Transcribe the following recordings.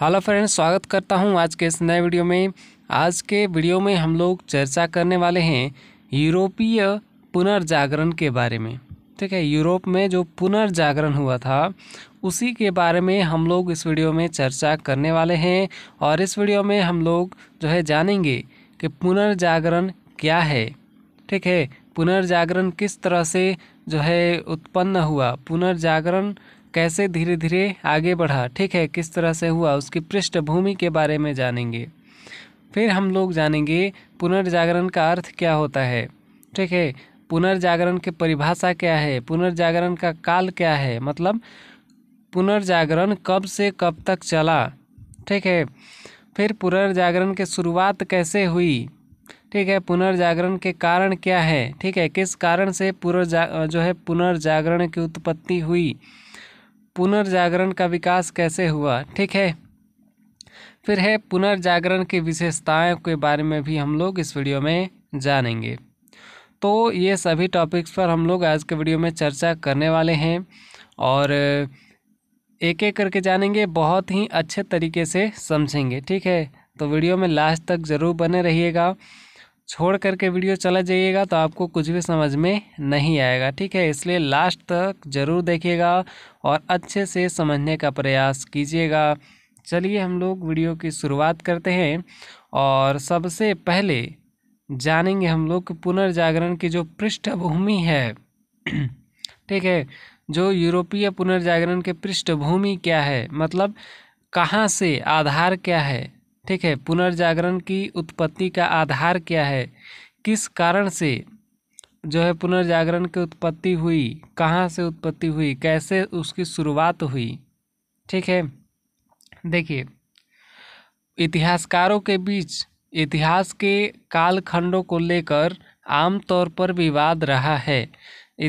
hello friends स्वागत करता हूं आज के इस नए वीडियो में आज के वीडियो में हम लोग चर्चा करने वाले हैं यूरोपीय पुनर्जागरण के बारे में ठीक है यूरोप में जो पुनर्जागरण हुआ था उसी के बारे में हम लोग इस वीडियो में चर्चा करने वाले हैं और इस वीडियो में हम लोग जो है जानेंगे कि पुनर्जागरण क्या है ठीक है पुनर्जागरण किस तरह से जो है उत्पन्न हुआ पुनर्जागरण कैसे धीरे धीरे आगे बढ़ा ठीक है किस तरह से हुआ उसकी पृष्ठभूमि के बारे में जानेंगे फिर हम लोग जानेंगे पुनर्जागरण का अर्थ क्या होता है ठीक है पुनर्जागरण की परिभाषा क्या है पुनर्जागरण का काल क्या है मतलब पुनर्जागरण कब से कब तक चला ठीक है फिर पुनर्जागरण की शुरुआत कैसे हुई ठीक है पुनर्जागरण के कारण क्या है ठीक है किस कारण से पुनर्जा जो है पुनर्जागरण की उत्पत्ति हुई पुनर्जागरण का विकास कैसे हुआ ठीक है फिर है पुनर्जागरण की विशेषताएं के बारे में भी हम लोग इस वीडियो में जानेंगे तो ये सभी टॉपिक्स पर हम लोग आज के वीडियो में चर्चा करने वाले हैं और एक एक करके जानेंगे बहुत ही अच्छे तरीके से समझेंगे ठीक है तो वीडियो में लास्ट तक ज़रूर बने रहिएगा छोड़ करके वीडियो चला जाइएगा तो आपको कुछ भी समझ में नहीं आएगा ठीक है इसलिए लास्ट तक ज़रूर देखिएगा और अच्छे से समझने का प्रयास कीजिएगा चलिए हम लोग वीडियो की शुरुआत करते हैं और सबसे पहले जानेंगे हम लोग पुनर्जागरण की जो पृष्ठभूमि है ठीक है जो यूरोपीय पुनर्जागरण के पृष्ठभूमि क्या है मतलब कहाँ से आधार क्या है ठीक है पुनर्जागरण की उत्पत्ति का आधार क्या है किस कारण से जो है पुनर्जागरण की उत्पत्ति हुई कहाँ से उत्पत्ति हुई कैसे उसकी शुरुआत हुई ठीक है देखिए इतिहासकारों के बीच इतिहास के कालखंडों को लेकर आम तौर पर विवाद रहा है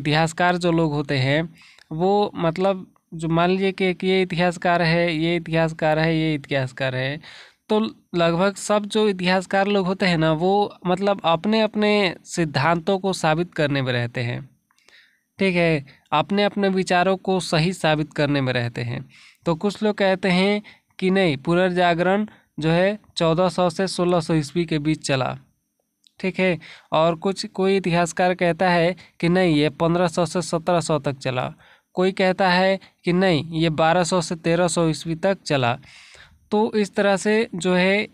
इतिहासकार जो लोग होते हैं वो मतलब जो मान लीजिए कि ये इतिहासकार है ये इतिहासकार है ये इतिहासकार है तो लगभग सब जो इतिहासकार लोग होते हैं ना वो मतलब अपने अपने सिद्धांतों को साबित करने में रहते हैं ठीक है अपने अपने विचारों को सही साबित करने में रहते हैं तो कुछ लोग कहते हैं कि नहीं पुनर्जागरण जो है चौदह सौ से सोलह सौ ईस्वी के बीच चला ठीक है और कुछ कोई इतिहासकार कहता है कि नहीं ये पंद्रह सौ से सत्रह सौ तक चला कोई कहता है कि नहीं ये बारह सौ से तेरह सौ ईस्वी तक चला तो इस तरह से जो है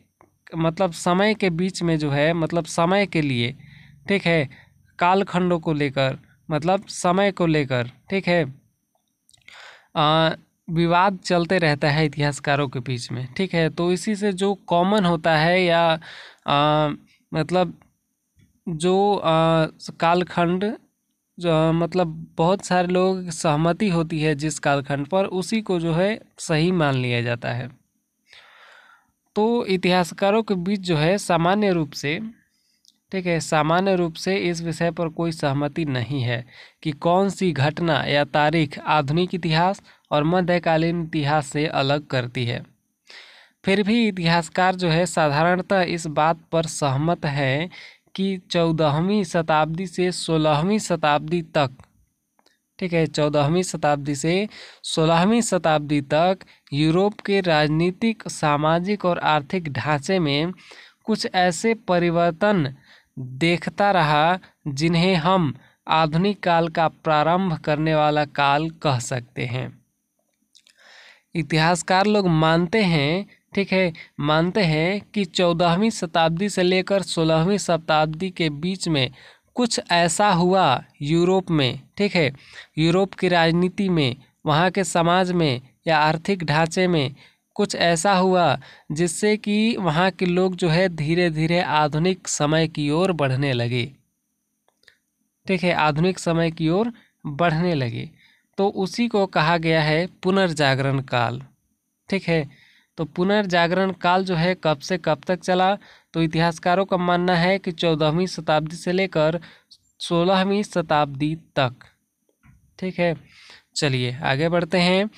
मतलब समय के बीच में जो है मतलब समय के लिए ठीक है कालखंडों को लेकर मतलब समय को लेकर ठीक है विवाद चलते रहता है इतिहासकारों के बीच में ठीक है तो इसी से जो कॉमन होता है या आ, मतलब जो कालखंड जो मतलब बहुत सारे लोग सहमति होती है जिस कालखंड पर उसी को जो है सही मान लिया जाता है तो इतिहासकारों के बीच जो है सामान्य रूप से ठीक है सामान्य रूप से इस विषय पर कोई सहमति नहीं है कि कौन सी घटना या तारीख आधुनिक इतिहास और मध्यकालीन इतिहास से अलग करती है फिर भी इतिहासकार जो है साधारणतः इस बात पर सहमत हैं कि चौदहवीं शताब्दी से सोलहवीं शताब्दी तक ठीक है चौदहवीं शताब्दी से सोलहवीं शताब्दी तक यूरोप के राजनीतिक सामाजिक और आर्थिक ढांचे में कुछ ऐसे परिवर्तन देखता रहा जिन्हें हम आधुनिक काल का प्रारंभ करने वाला काल कह सकते हैं इतिहासकार लोग मानते हैं ठीक है मानते हैं कि चौदहवीं शताब्दी से लेकर सोलहवीं शताब्दी के बीच में कुछ ऐसा हुआ यूरोप में ठीक है यूरोप की राजनीति में वहाँ के समाज में या आर्थिक ढांचे में कुछ ऐसा हुआ जिससे कि वहाँ के लोग जो है धीरे धीरे आधुनिक समय की ओर बढ़ने लगे ठीक है आधुनिक समय की ओर बढ़ने लगे तो उसी को कहा गया है पुनर्जागरण काल ठीक है तो पुनर्जागरण काल जो है कब से कब तक चला तो इतिहासकारों का मानना है कि चौदहवीं शताब्दी से लेकर सोलहवीं शताब्दी तक ठीक है चलिए आगे बढ़ते हैं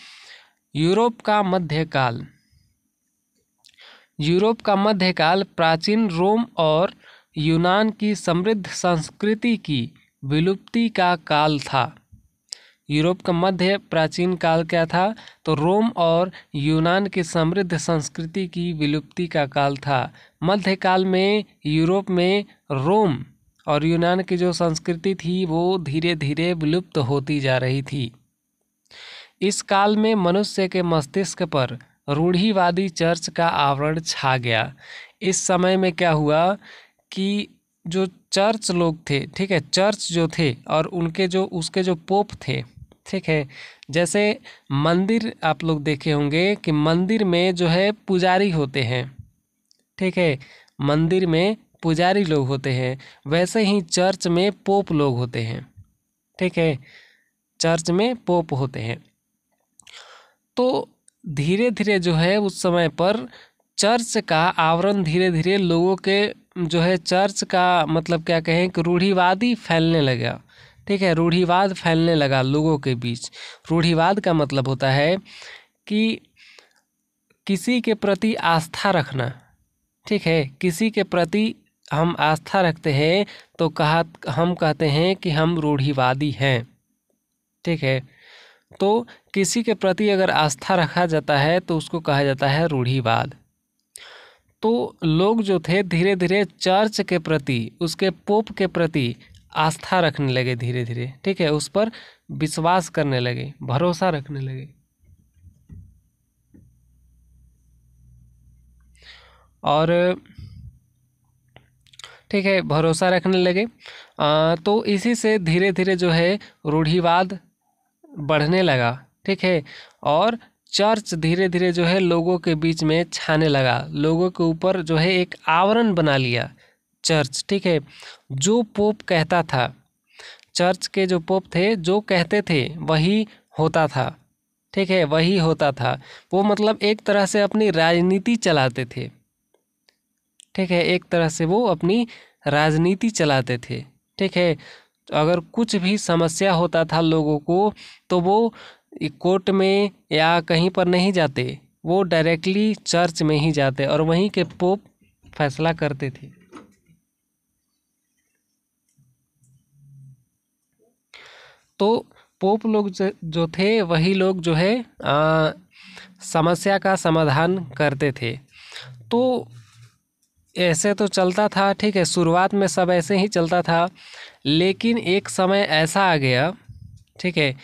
यूरोप का मध्यकाल यूरोप का मध्यकाल प्राचीन रोम और यूनान की समृद्ध संस्कृति की विलुप्ति का काल था यूरोप का मध्य प्राचीन काल क्या था तो रोम और यूनान की समृद्ध संस्कृति की विलुप्ति का काल था मध्य काल में यूरोप में रोम और यूनान की जो संस्कृति थी वो धीरे धीरे विलुप्त होती जा रही थी इस काल में मनुष्य के मस्तिष्क पर रूढ़िवादी चर्च का आवरण छा गया इस समय में क्या हुआ कि जो चर्च लोग थे ठीक है चर्च जो थे और उनके जो उसके जो पोप थे ठीक है जैसे मंदिर आप लोग देखे होंगे कि मंदिर में जो है पुजारी होते हैं ठीक है मंदिर में पुजारी लोग होते हैं वैसे ही चर्च में पोप लोग होते हैं ठीक है चर्च में पोप होते हैं तो धीरे धीरे जो है उस समय पर चर्च का आवरण धीरे धीरे लोगों के जो है चर्च का मतलब क्या कहें कि रूढ़िवादी फैलने लगा ठीक है रूढ़िवाद फैलने लगा लोगों के बीच रूढ़िवाद का मतलब होता है कि किसी के प्रति आस्था रखना ठीक है किसी के प्रति हम आस्था रखते हैं तो कहा हम कहते हैं कि हम रूढ़िवादी हैं ठीक है तो किसी के प्रति अगर आस्था रखा जाता है तो उसको कहा जाता है रूढ़िवाद तो लोग जो थे धीरे धीरे चर्च के प्रति उसके पोप के प्रति आस्था रखने लगे धीरे धीरे ठीक है उस पर विश्वास करने लगे भरोसा रखने लगे और ठीक है भरोसा रखने लगे आ, तो इसी से धीरे धीरे जो है रूढ़िवाद बढ़ने लगा ठीक है और चर्च धीरे धीरे जो है लोगों के बीच में छाने लगा लोगों के ऊपर जो है एक आवरण बना लिया चर्च ठीक है जो पोप कहता था चर्च के जो पोप थे जो कहते थे वही होता था ठीक है वही होता था वो मतलब एक तरह से अपनी राजनीति चलाते थे ठीक है एक तरह से वो अपनी राजनीति चलाते थे ठीक है अगर कुछ भी समस्या होता था लोगों को तो वो कोर्ट में या कहीं पर नहीं जाते वो डायरेक्टली चर्च में ही जाते और वहीं के पोप फैसला करते थे तो पोप लोग जो थे वही लोग जो है आ, समस्या का समाधान करते थे तो ऐसे तो चलता था ठीक है शुरुआत में सब ऐसे ही चलता था लेकिन एक समय ऐसा आ गया ठीक है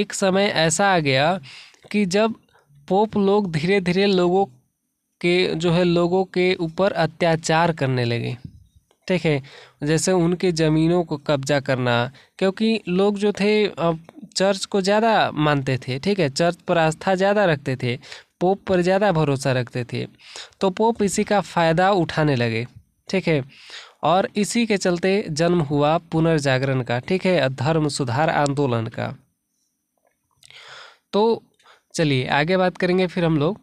एक समय ऐसा आ गया कि जब पोप लोग धीरे धीरे लोगों के जो है लोगों के ऊपर अत्याचार करने लगे ठीक है जैसे उनके ज़मीनों को कब्जा करना क्योंकि लोग जो थे चर्च को ज़्यादा मानते थे ठीक है चर्च पर आस्था ज़्यादा रखते थे पोप पर ज़्यादा भरोसा रखते थे तो पोप इसी का फ़ायदा उठाने लगे ठीक है और इसी के चलते जन्म हुआ पुनर्जागरण का ठीक है धर्म सुधार आंदोलन का तो चलिए आगे बात करेंगे फिर हम लोग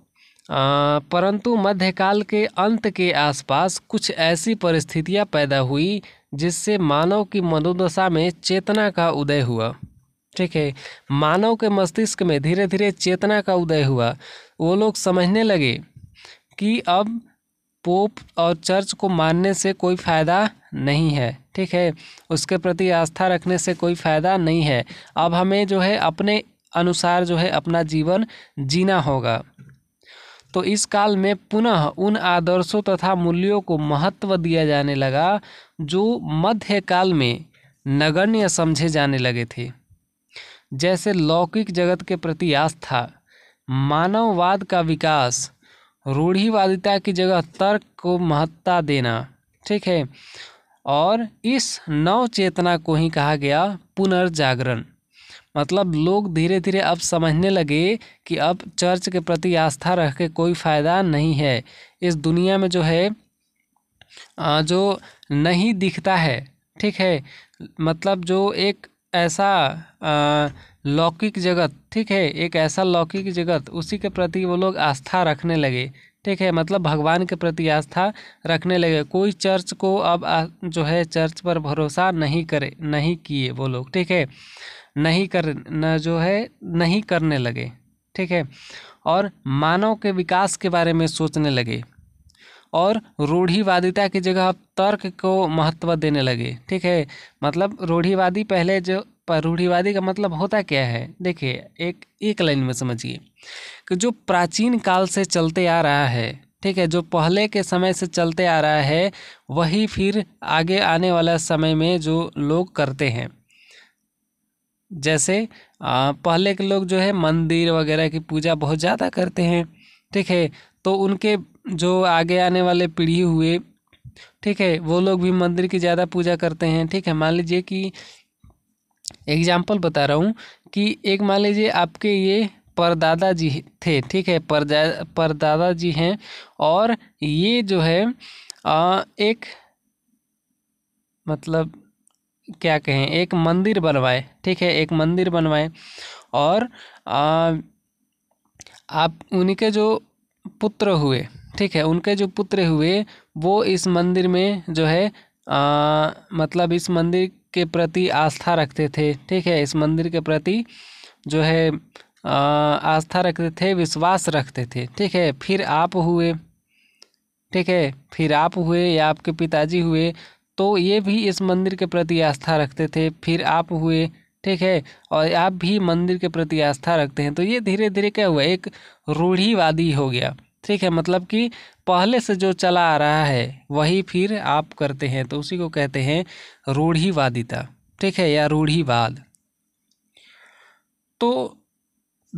परंतु मध्यकाल के अंत के आसपास कुछ ऐसी परिस्थितियां पैदा हुई जिससे मानव की मनोदशा में चेतना का उदय हुआ ठीक है मानव के मस्तिष्क में धीरे धीरे चेतना का उदय हुआ वो लोग समझने लगे कि अब पोप और चर्च को मानने से कोई फ़ायदा नहीं है ठीक है उसके प्रति आस्था रखने से कोई फ़ायदा नहीं है अब हमें जो है अपने अनुसार जो है अपना जीवन जीना होगा तो इस काल में पुनः उन आदर्शों तथा मूल्यों को महत्व दिया जाने लगा जो मध्यकाल में नगण्य समझे जाने लगे थे जैसे लौकिक जगत के प्रति आस्था मानववाद का विकास रूढ़िवादिता की जगह तर्क को महत्ता देना ठीक है और इस नव चेतना को ही कहा गया पुनर्जागरण मतलब लोग धीरे धीरे अब समझने लगे कि अब चर्च के प्रति आस्था रख के कोई फ़ायदा नहीं है इस दुनिया में जो है जो नहीं दिखता है ठीक है मतलब जो एक ऐसा लौकिक जगत ठीक है एक ऐसा लौकिक जगत उसी के प्रति वो लोग आस्था रखने लगे ठीक है मतलब भगवान के प्रति आस्था रखने लगे कोई चर्च को अब जो है चर्च पर भरोसा नहीं करे नहीं किए वो लोग ठीक है नहीं कर न जो है नहीं करने लगे ठीक है और मानव के विकास के बारे में सोचने लगे और रूढ़िवादिता की जगह अब तर्क को महत्व देने लगे ठीक है मतलब रूढ़िवादी पहले जो पर रूढ़िवादी का मतलब होता क्या है देखिए एक एक लाइन में समझिए कि जो प्राचीन काल से चलते आ रहा है ठीक है जो पहले के समय से चलते आ रहा है वही फिर आगे आने वाला समय में जो लोग करते हैं जैसे आ, पहले के लोग जो है मंदिर वगैरह की पूजा बहुत ज़्यादा करते हैं ठीक है तो उनके जो आगे आने वाले पीढ़ी हुए ठीक है वो लोग भी मंदिर की ज़्यादा पूजा करते हैं ठीक है मान लीजिए कि एग्जाम्पल बता रहा हूँ कि एक मान लीजिए आपके ये परदादा जी थे ठीक है परदा परदादा जी हैं और ये जो है आ, एक मतलब क्या कहें एक मंदिर बनवाए ठीक है एक मंदिर बनवाए और आ, आप उनके जो पुत्र हुए ठीक है उनके जो पुत्र हुए वो इस मंदिर में जो है आ, मतलब इस मंदिर के प्रति आस्था रखते थे ठीक है इस मंदिर के प्रति जो है आ, आस्था रखते थे विश्वास रखते थे ठीक है फिर आप हुए ठीक है फिर आप हुए या आपके पिताजी हुए तो ये भी इस मंदिर के प्रति आस्था रखते थे फिर आप हुए ठीक है और आप भी मंदिर के प्रति आस्था रखते हैं तो ये धीरे धीरे क्या हुआ एक रूढ़ीवादी हो गया ठीक है मतलब कि पहले से जो चला आ रहा है वही फिर आप करते हैं तो उसी को कहते हैं रूढ़ीवादिता ठीक है या रूढ़ीवाद तो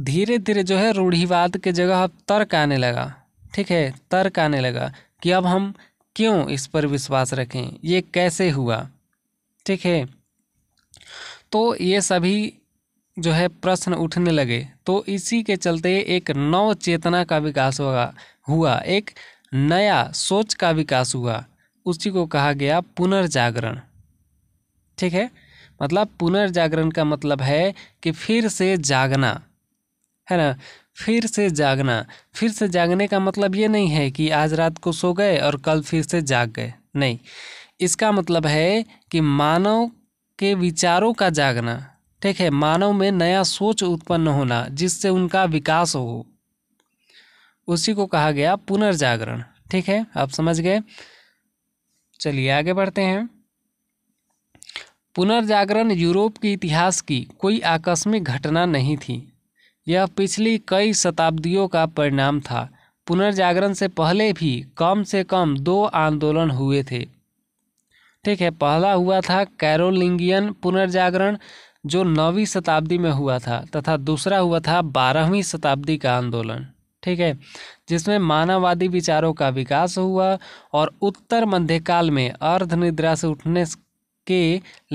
धीरे धीरे जो है रूढ़ीवाद के जगह अब तर्क आने लगा ठीक है तर्क आने लगा कि अब हम क्यों इस पर विश्वास रखें ये कैसे हुआ ठीक है तो ये सभी जो है प्रश्न उठने लगे तो इसी के चलते एक नव चेतना का विकास होगा हुआ एक नया सोच का विकास हुआ उसी को कहा गया पुनर्जागरण ठीक है मतलब पुनर्जागरण का मतलब है कि फिर से जागना है ना फिर से जागना फिर से जागने का मतलब ये नहीं है कि आज रात को सो गए और कल फिर से जाग गए नहीं इसका मतलब है कि मानव के विचारों का जागना ठीक है मानव में नया सोच उत्पन्न होना जिससे उनका विकास हो उसी को कहा गया पुनर्जागरण ठीक है आप समझ गए चलिए आगे बढ़ते हैं पुनर्जागरण यूरोप के इतिहास की कोई आकस्मिक घटना नहीं थी यह पिछली कई शताब्दियों का परिणाम था पुनर्जागरण से पहले भी कम से कम दो आंदोलन हुए थे ठीक है पहला हुआ था कैरोलिंगियन पुनर्जागरण जो नौवीं शताब्दी में हुआ था तथा दूसरा हुआ था बारहवीं शताब्दी का आंदोलन ठीक है जिसमें मानववादी विचारों का विकास हुआ और उत्तर मध्यकाल में अर्धनिद्रा से उठने के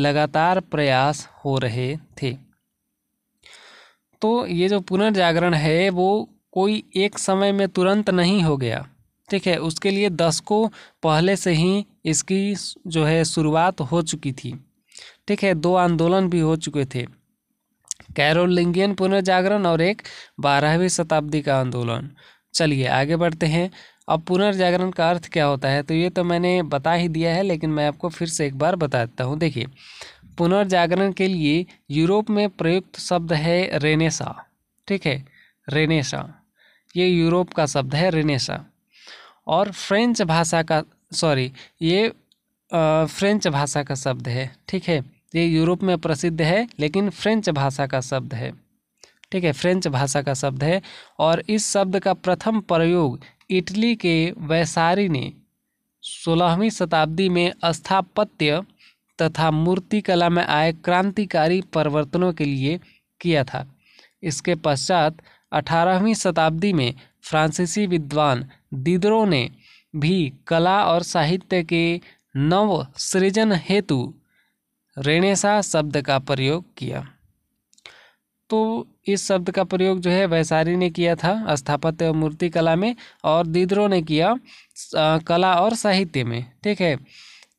लगातार प्रयास हो रहे थे तो ये जो पुनर्जागरण है वो कोई एक समय में तुरंत नहीं हो गया ठीक है उसके लिए दस को पहले से ही इसकी जो है शुरुआत हो चुकी थी ठीक है दो आंदोलन भी हो चुके थे कैरोलिंगियन पुनर्जागरण और एक बारहवीं शताब्दी का आंदोलन चलिए आगे बढ़ते हैं अब पुनर्जागरण का अर्थ क्या होता है तो ये तो मैंने बता ही दिया है लेकिन मैं आपको फिर से एक बार बता देता हूँ देखिए पुनर्जागरण के लिए यूरोप में प्रयुक्त शब्द है रेनेसा ठीक है रेनेसा ये यूरोप का शब्द है रेनेसा और फ्रेंच भाषा का सॉरी ये आ, फ्रेंच भाषा का शब्द है ठीक है ये यूरोप में प्रसिद्ध है लेकिन फ्रेंच भाषा का शब्द है ठीक है फ्रेंच भाषा का शब्द है और इस शब्द का प्रथम प्रयोग इटली के वैसारी ने सोलहवीं शताब्दी में स्थापत्य तथा मूर्तिकला में आए क्रांतिकारी परिवर्तनों के लिए किया था इसके पश्चात अठारहवीं शताब्दी में फ्रांसीसी विद्वान दिदरो ने भी कला और साहित्य के नव सृजन हेतु रेणेसा शब्द का प्रयोग किया तो इस शब्द का प्रयोग जो है वैसारी ने किया था स्थापत्य और मूर्ति कला में और दीदरों ने किया कला और साहित्य में ठीक है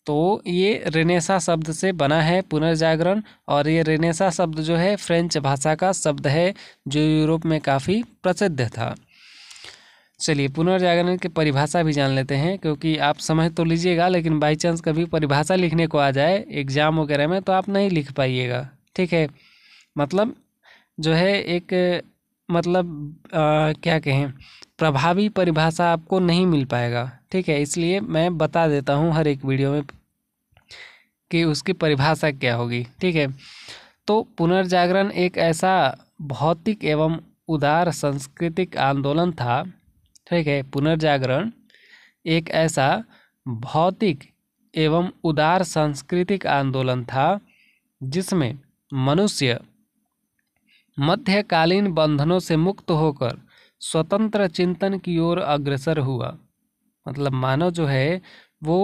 तो ये रेनेसा शब्द से बना है पुनर्जागरण और ये रेनेसा शब्द जो है फ्रेंच भाषा का शब्द है जो यूरोप में काफ़ी प्रसिद्ध था चलिए पुनर्जागरण की परिभाषा भी जान लेते हैं क्योंकि आप समझ तो लीजिएगा लेकिन बाई चांस कभी परिभाषा लिखने को आ जाए एग्ज़ाम वगैरह में तो आप नहीं लिख पाइएगा ठीक है मतलब जो है एक मतलब आ, क्या कहें प्रभावी परिभाषा आपको नहीं मिल पाएगा ठीक है इसलिए मैं बता देता हूँ हर एक वीडियो में कि उसकी परिभाषा क्या होगी ठीक है तो पुनर्जागरण एक ऐसा भौतिक एवं उदार सांस्कृतिक आंदोलन था ठीक है पुनर्जागरण एक ऐसा भौतिक एवं उदार सांस्कृतिक आंदोलन था जिसमें मनुष्य मध्यकालीन बंधनों से मुक्त होकर स्वतंत्र चिंतन की ओर अग्रसर हुआ मतलब मानव जो है वो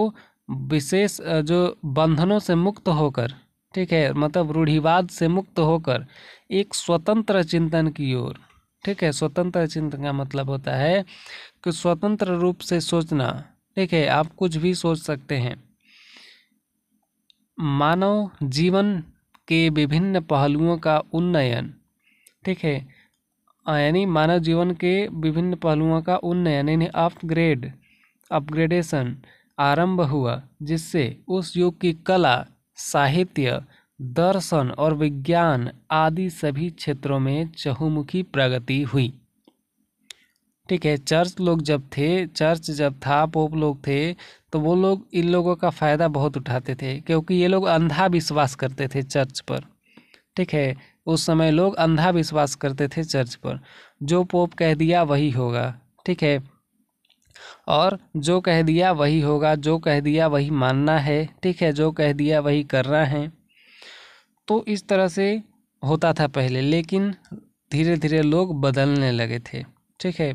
विशेष जो बंधनों से मुक्त होकर ठीक है मतलब रूढ़िवाद से मुक्त होकर एक स्वतंत्र चिंतन की ओर ठीक है स्वतंत्र चिंतन का मतलब होता है कि स्वतंत्र रूप से सोचना ठीक है आप कुछ भी सोच सकते हैं मानव जीवन के विभिन्न पहलुओं का उन्नयन ठीक है यानी मानव जीवन के विभिन्न पहलुओं का उन्नयन यानी अपग्रेड अपग्रेडेशन आरंभ हुआ जिससे उस युग की कला साहित्य दर्शन और विज्ञान आदि सभी क्षेत्रों में चहुमुखी प्रगति हुई ठीक है चर्च लोग जब थे चर्च जब था पोप लोग थे तो वो लोग इन लोगों का फ़ायदा बहुत उठाते थे क्योंकि ये लोग अंधा विश्वास करते थे चर्च पर ठीक है उस समय लोग अंधा विश्वास करते थे चर्च पर जो पोप कह दिया वही होगा ठीक है और जो कह दिया वही होगा जो कह दिया वही मानना है ठीक है जो कह दिया वही करना है तो इस तरह से होता था पहले लेकिन धीरे धीरे लोग बदलने लगे थे ठीक है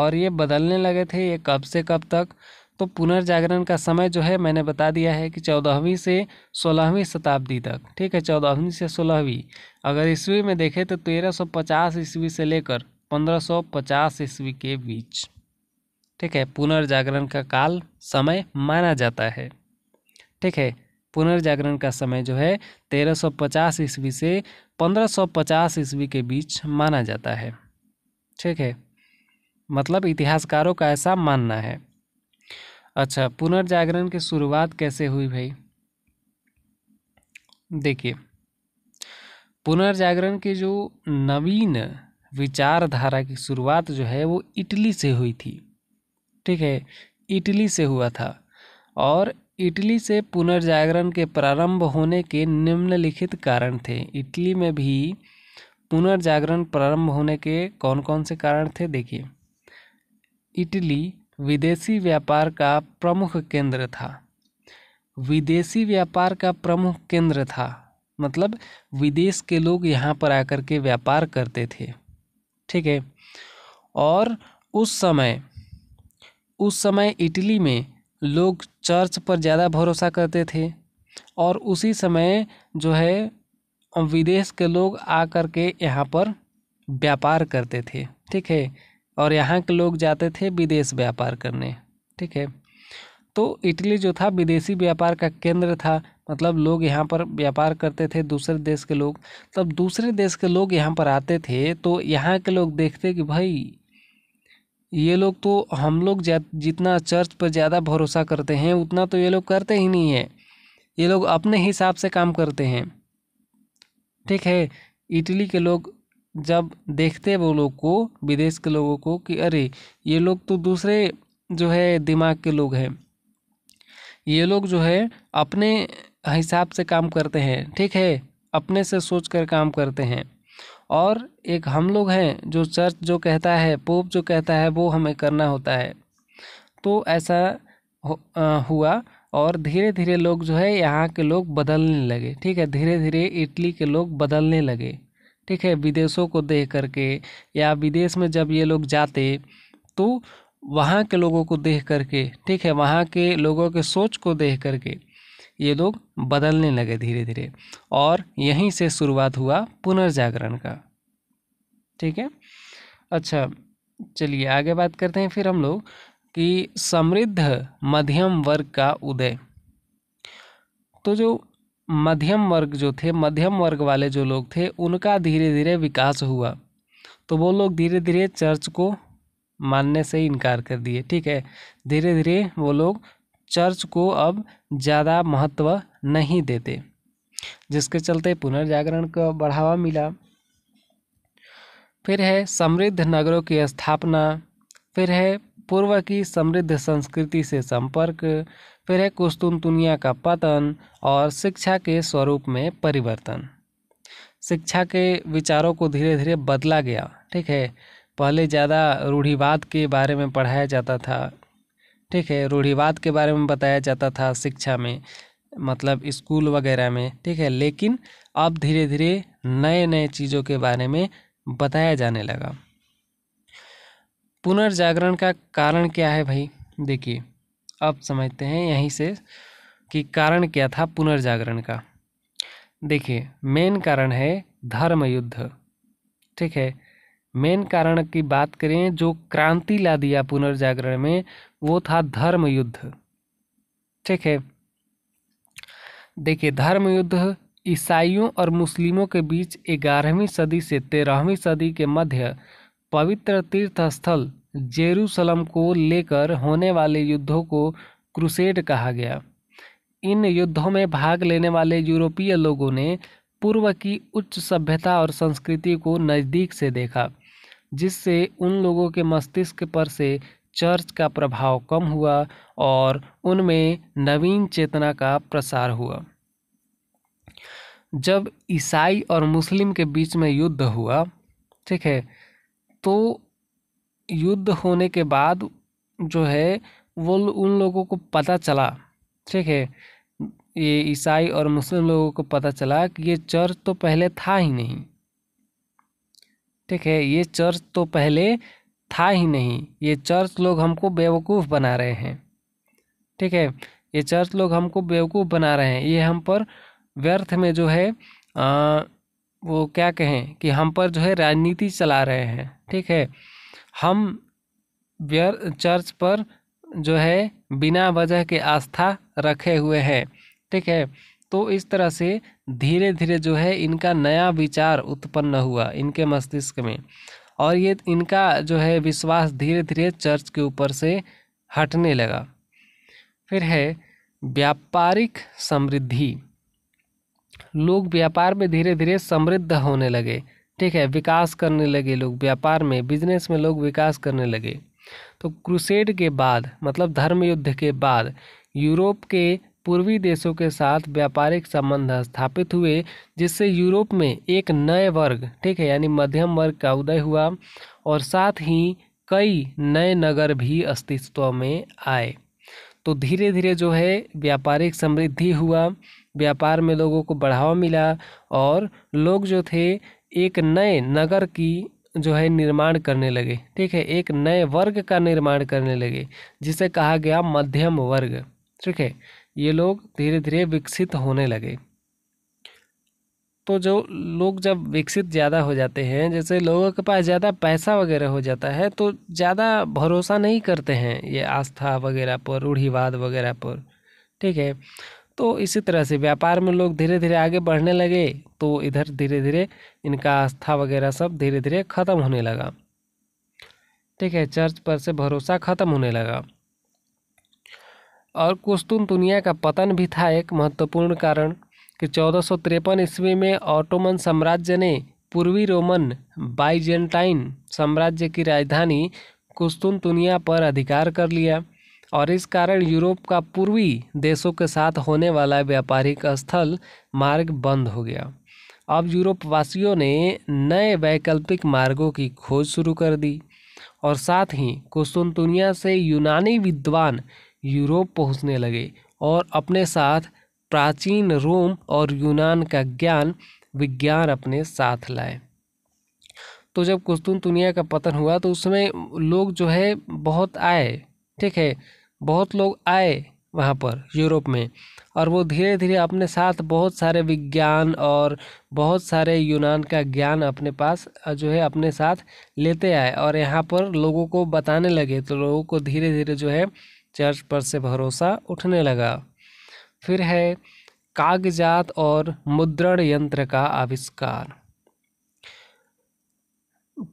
और ये बदलने लगे थे ये कब से कब तक तो पुनर्जागरण का समय जो है मैंने बता दिया है कि चौदहवीं से सोलहवीं शताब्दी तक ठीक है चौदहवीं से सोलहवीं अगर ईस्वी में देखें तो तेरह सौ पचास ईस्वी से लेकर पंद्रह सौ पचास ईस्वी के बीच ठीक है पुनर्जागरण का काल समय माना जाता है ठीक है पुनर्जागरण का समय जो है 1350 ईस्वी से 1550 ईस्वी के बीच माना जाता है ठीक है मतलब इतिहासकारों का ऐसा मानना है अच्छा पुनर्जागरण की शुरुआत कैसे हुई भाई देखिए पुनर्जागरण की जो नवीन विचारधारा की शुरुआत जो है वो इटली से हुई थी ठीक है इटली से हुआ था और इटली से पुनर्जागरण के प्रारंभ होने के निम्नलिखित कारण थे इटली में भी पुनर्जागरण प्रारंभ होने के कौन कौन से कारण थे देखिए इटली विदेशी व्यापार का प्रमुख केंद्र था विदेशी व्यापार का प्रमुख केंद्र था मतलब विदेश के लोग यहाँ पर आकर के व्यापार करते थे ठीक है और उस समय उस समय इटली में लोग चर्च पर ज़्यादा भरोसा करते थे और उसी समय जो है विदेश के लोग आ कर के यहाँ पर व्यापार करते थे ठीक है और यहाँ के लोग जाते थे विदेश व्यापार करने ठीक है तो इटली जो था विदेशी व्यापार का केंद्र था मतलब लोग यहाँ पर व्यापार करते थे दूसरे देश के लोग तब दूसरे देश के लोग यहाँ पर आते थे तो यहाँ के लोग देखते कि भाई ये लोग तो हम लोग जितना चर्च पर ज़्यादा भरोसा करते हैं उतना तो ये लोग करते ही नहीं है ये लोग अपने हिसाब से काम करते हैं ठीक है इटली के लोग जब देखते वो लोग को विदेश के लोगों को कि अरे ये लोग तो दूसरे जो है दिमाग के लोग हैं ये लोग जो है अपने हिसाब से काम करते हैं ठीक है अपने से सोच कर काम करते हैं और एक हम लोग हैं जो चर्च जो कहता है पोप जो कहता है वो हमें करना होता है तो ऐसा हो, हुआ और धीरे धीरे लोग जो है यहाँ के लोग बदलने लगे ठीक है धीरे धीरे इटली के लोग बदलने लगे ठीक है विदेशों को देख करके या विदेश में जब ये लोग जाते तो वहाँ के लोगों को देख करके ठीक है वहाँ के लोगों के सोच को देख करके ये लोग बदलने लगे धीरे धीरे और यहीं से शुरुआत हुआ पुनर्जागरण का ठीक है अच्छा चलिए आगे बात करते हैं फिर हम लोग कि समृद्ध मध्यम वर्ग का उदय तो जो मध्यम वर्ग जो थे मध्यम वर्ग वाले जो लोग थे उनका धीरे धीरे विकास हुआ तो वो लोग धीरे धीरे चर्च को मानने से इनकार कर दिए ठीक है धीरे धीरे वो लोग चर्च को अब ज़्यादा महत्व नहीं देते जिसके चलते पुनर्जागरण को बढ़ावा मिला फिर है समृद्ध नगरों की स्थापना फिर है पूर्व की समृद्ध संस्कृति से संपर्क फिर है कुस्तुनतुनिया का पतन और शिक्षा के स्वरूप में परिवर्तन शिक्षा के विचारों को धीरे धीरे बदला गया ठीक है पहले ज़्यादा रूढ़िवाद के बारे में पढ़ाया जाता था ठीक है रूढ़िवाद के बारे में बताया जाता था शिक्षा में मतलब स्कूल वगैरह में ठीक है लेकिन अब धीरे धीरे नए नए चीज़ों के बारे में बताया जाने लगा पुनर्जागरण का कारण क्या है भाई देखिए अब समझते हैं यहीं से कि कारण क्या था पुनर्जागरण का देखिए मेन कारण है धर्म युद्ध ठीक है मेन कारण की बात करें जो क्रांति ला दिया पुनर्जागरण में वो था धर्म युद्ध ठीक है देखिए धर्म युद्ध ईसाइयों और मुस्लिमों के बीच ग्यारहवीं सदी से तेरहवीं सदी के मध्य पवित्र तीर्थस्थल जेरूसलम को लेकर होने वाले युद्धों को क्रुसेड कहा गया इन युद्धों में भाग लेने वाले यूरोपीय लोगों ने पूर्व की उच्च सभ्यता और संस्कृति को नज़दीक से देखा जिससे उन लोगों के मस्तिष्क पर से चर्च का प्रभाव कम हुआ और उनमें नवीन चेतना का प्रसार हुआ जब ईसाई और मुस्लिम के बीच में युद्ध हुआ ठीक है तो युद्ध होने के बाद जो है वो उन लोगों को पता चला ठीक है ये ईसाई और मुस्लिम लोगों को पता चला कि ये चर्च तो पहले था ही नहीं ठीक है ये चर्च तो पहले था ही नहीं ये चर्च लोग हमको बेवकूफ़ बना रहे हैं ठीक है ये चर्च लोग हमको बेवकूफ़ बना रहे हैं ये हम पर व्यर्थ में जो है आ, वो क्या कहें कि हम पर जो है राजनीति चला रहे हैं ठीक है हम व्यर्थ चर्च पर जो है बिना वजह के आस्था रखे हुए हैं ठीक है तो इस तरह से धीरे धीरे जो है इनका नया विचार उत्पन्न हुआ इनके मस्तिष्क में और ये इनका जो है विश्वास धीरे धीरे चर्च के ऊपर से हटने लगा फिर है व्यापारिक समृद्धि लोग व्यापार में धीरे धीरे समृद्ध होने लगे ठीक है विकास करने लगे लोग व्यापार में बिजनेस में लोग विकास करने लगे तो क्रुसेड के बाद मतलब धर्म युद्ध के बाद यूरोप के पूर्वी देशों के साथ व्यापारिक संबंध स्थापित हुए जिससे यूरोप में एक नए वर्ग ठीक है यानी मध्यम वर्ग का उदय हुआ और साथ ही कई नए नगर भी अस्तित्व में आए तो धीरे धीरे जो है व्यापारिक समृद्धि हुआ व्यापार में लोगों को बढ़ावा मिला और लोग जो थे एक नए नगर की जो है निर्माण करने लगे ठीक है एक नए वर्ग का निर्माण करने लगे जिसे कहा गया मध्यम वर्ग ठीक है ये लोग धीरे धीरे विकसित होने लगे तो जो लोग जब विकसित ज़्यादा हो जाते हैं जैसे लोगों के पास ज़्यादा पैसा वगैरह हो जाता है तो ज़्यादा भरोसा नहीं करते हैं ये आस्था वगैरह पर रूढ़ीवाद वगैरह पर ठीक है तो इसी तरह से व्यापार में लोग धीरे धीरे आगे बढ़ने लगे तो इधर धीरे धीरे इनका आस्था वगैरह सब धीरे धीरे ख़त्म होने लगा ठीक है चर्च पर से भरोसा ख़त्म होने लगा और कुस्तुन दुनिया का पतन भी था एक महत्वपूर्ण कारण कि चौदह सौ तिरपन ईस्वी में ऑटोमन साम्राज्य ने पूर्वी रोमन बाइजेंटाइन साम्राज्य की राजधानी कुस्तुन दुनिया पर अधिकार कर लिया और इस कारण यूरोप का पूर्वी देशों के साथ होने वाला व्यापारिक स्थल मार्ग बंद हो गया अब यूरोपवासियों ने नए वैकल्पिक मार्गों की खोज शुरू कर दी और साथ ही कुस्तुनतुनिया से यूनानी विद्वान यूरोप पहुंचने लगे और अपने साथ प्राचीन रोम और यूनान का ज्ञान विज्ञान अपने साथ लाए तो जब दुनिया का पतन हुआ तो उसमें लोग जो है बहुत आए ठीक है बहुत लोग आए वहाँ पर यूरोप में और वो धीरे धीरे अपने साथ बहुत सारे विज्ञान और बहुत सारे यूनान का ज्ञान अपने पास जो है अपने साथ लेते आए और यहाँ पर लोगों को बताने लगे तो लोगों को धीरे धीरे जो है चर्च पर से भरोसा उठने लगा फिर है कागजात और मुद्रण यंत्र का आविष्कार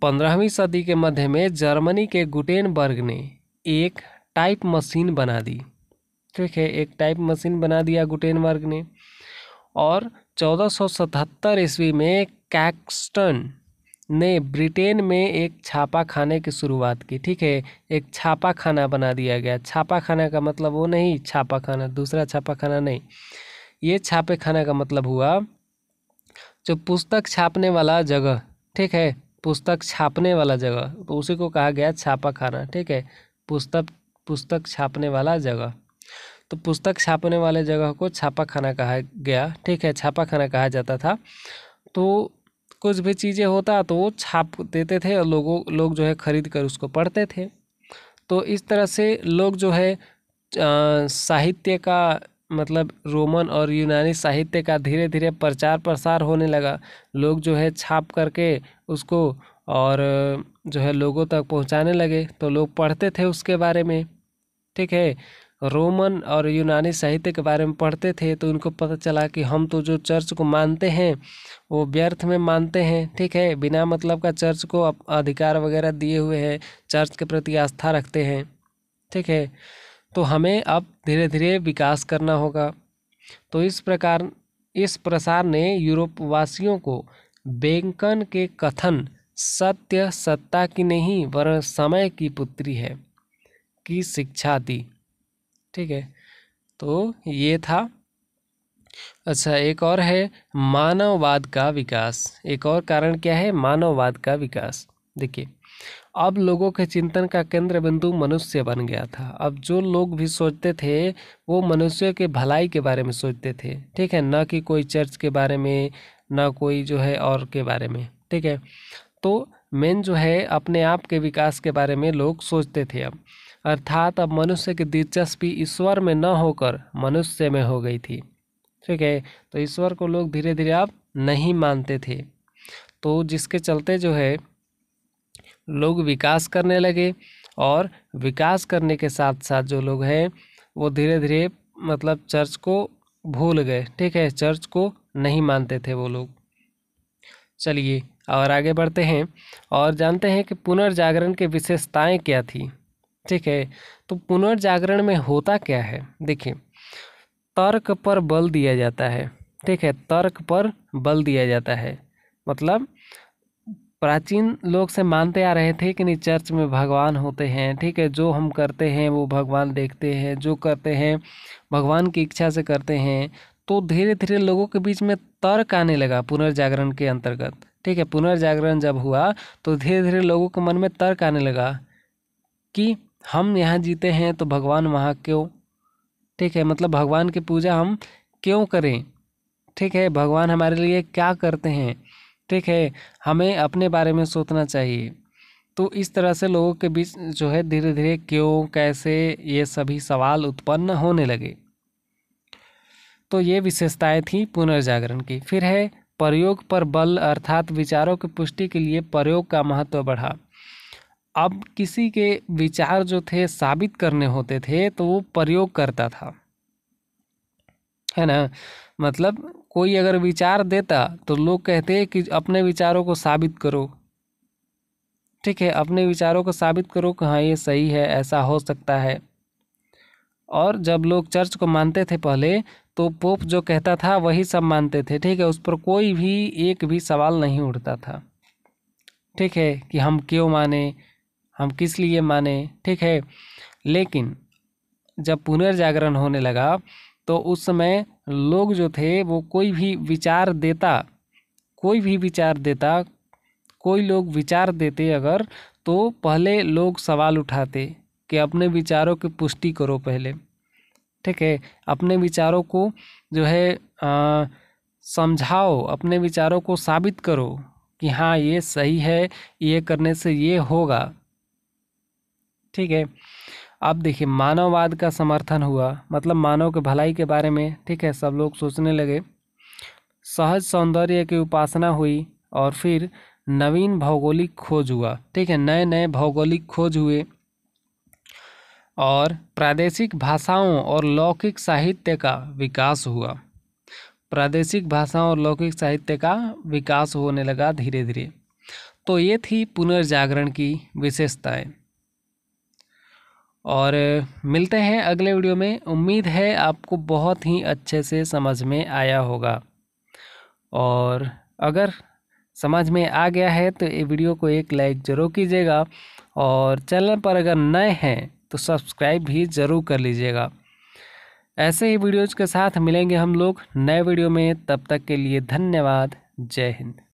पंद्रहवीं सदी के मध्य में जर्मनी के गुटेनबर्ग ने एक टाइप मशीन बना दी ठीक है एक टाइप मशीन बना दिया गुटेनबर्ग ने और 1477 ईस्वी में कैक्स्टन ने ब्रिटेन में एक छापा खाने की शुरुआत की ठीक है एक छापा खाना बना दिया गया छापा खाना का मतलब वो नहीं छापा खाना दूसरा छापा खाना नहीं ये छापे खाना का मतलब हुआ जो पुस्तक छापने वाला जगह ठीक है पुस्तक छापने वाला जगह तो उसी को कहा गया छापा खाना ठीक है पुस्तक पुस्तक छापने वाला जगह तो पुस्तक छापने वाले जगह को छापा खाना कहा गया ठीक है छापा खाना कहा जाता था तो कुछ भी चीज़ें होता तो वो छाप देते थे और लोगों लोग जो है ख़रीद कर उसको पढ़ते थे तो इस तरह से लोग जो है साहित्य का मतलब रोमन और यूनानी साहित्य का धीरे धीरे प्रचार प्रसार होने लगा लोग जो है छाप करके उसको और जो है लोगों तक पहुंचाने लगे तो लोग पढ़ते थे उसके बारे में ठीक है रोमन और यूनानी साहित्य के बारे में पढ़ते थे तो उनको पता चला कि हम तो जो चर्च को मानते हैं वो व्यर्थ में मानते हैं ठीक है बिना मतलब का चर्च को अधिकार वगैरह दिए हुए हैं चर्च के प्रति आस्था रखते हैं ठीक है तो हमें अब धीरे धीरे विकास करना होगा तो इस प्रकार इस प्रसार ने यूरोपवासियों को बेंकन के कथन सत्य सत्ता की नहीं वर समय की पुत्री है की शिक्षा दी ठीक है तो ये था अच्छा एक और है मानववाद का विकास एक और कारण क्या है मानववाद का विकास देखिए अब लोगों के चिंतन का केंद्र बिंदु मनुष्य बन गया था अब जो लोग भी सोचते थे वो मनुष्य के भलाई के बारे में सोचते थे ठीक है ना कि कोई चर्च के बारे में ना कोई जो है और के बारे में ठीक है तो मेन जो है अपने आप के विकास के बारे में लोग सोचते थे अब अर्थात अब मनुष्य की दिलचस्पी ईश्वर में न होकर मनुष्य में हो गई थी ठीक है तो ईश्वर को लोग धीरे धीरे अब नहीं मानते थे तो जिसके चलते जो है लोग विकास करने लगे और विकास करने के साथ साथ जो लोग हैं वो धीरे धीरे मतलब चर्च को भूल गए ठीक है चर्च को नहीं मानते थे वो लोग चलिए और आगे बढ़ते हैं और जानते हैं कि पुनर्जागरण की विशेषताएं क्या थी ठीक है तो पुनर्जागरण में होता क्या है देखिए तर्क पर बल दिया जाता है ठीक है तर्क पर बल दिया जाता है मतलब प्राचीन लोग से मानते आ रहे थे कि नहीं चर्च में भगवान होते हैं ठीक है जो हम करते हैं वो भगवान देखते हैं जो करते हैं भगवान की इच्छा से करते हैं तो धीरे धीरे लोगों के बीच में तर्क आने लगा पुनर्जागरण के अंतर्गत ठीक है पुनर्जागरण जब हुआ तो धीरे धीरे लोगों के मन में तर्क आने लगा कि हम यहाँ जीते हैं तो भगवान वहाँ क्यों ठीक है मतलब भगवान की पूजा हम क्यों करें ठीक है भगवान हमारे लिए क्या करते हैं ठीक है हमें अपने बारे में सोचना चाहिए तो इस तरह से लोगों के बीच जो है धीरे धीरे क्यों कैसे ये सभी सवाल उत्पन्न होने लगे तो ये विशेषताएं थी पुनर्जागरण की फिर है प्रयोग पर बल अर्थात विचारों की पुष्टि के लिए प्रयोग का महत्व बढ़ा अब किसी के विचार जो थे साबित करने होते थे तो वो प्रयोग करता था है ना मतलब कोई अगर विचार देता तो लोग कहते कि अपने विचारों को साबित करो ठीक है अपने विचारों को साबित करो कि हाँ ये सही है ऐसा हो सकता है और जब लोग चर्च को मानते थे पहले तो पोप जो कहता था वही सब मानते थे ठीक है उस पर कोई भी एक भी सवाल नहीं उठता था ठीक है कि हम क्यों माने हम किस लिए माने ठीक है लेकिन जब पुनर्जागरण होने लगा तो उस समय लोग जो थे वो कोई भी विचार देता कोई भी विचार देता कोई लोग विचार देते अगर तो पहले लोग सवाल उठाते कि अपने विचारों की पुष्टि करो पहले ठीक है अपने विचारों को जो है समझाओ अपने विचारों को साबित करो कि हाँ ये सही है ये करने से ये होगा ठीक है अब देखिए मानववाद का समर्थन हुआ मतलब मानव के भलाई के बारे में ठीक है सब लोग सोचने लगे सहज सौंदर्य की उपासना हुई और फिर नवीन भौगोलिक खोज हुआ ठीक है नए नए भौगोलिक खोज हुए और प्रादेशिक भाषाओं और लौकिक साहित्य का विकास हुआ प्रादेशिक भाषाओं और लौकिक साहित्य का विकास होने लगा धीरे धीरे तो ये थी पुनर्जागरण की विशेषताएं और मिलते हैं अगले वीडियो में उम्मीद है आपको बहुत ही अच्छे से समझ में आया होगा और अगर समझ में आ गया है तो ये वीडियो को एक लाइक ज़रूर कीजिएगा और चैनल पर अगर नए हैं तो सब्सक्राइब भी ज़रूर कर लीजिएगा ऐसे ही वीडियोज़ के साथ मिलेंगे हम लोग नए वीडियो में तब तक के लिए धन्यवाद जय हिंद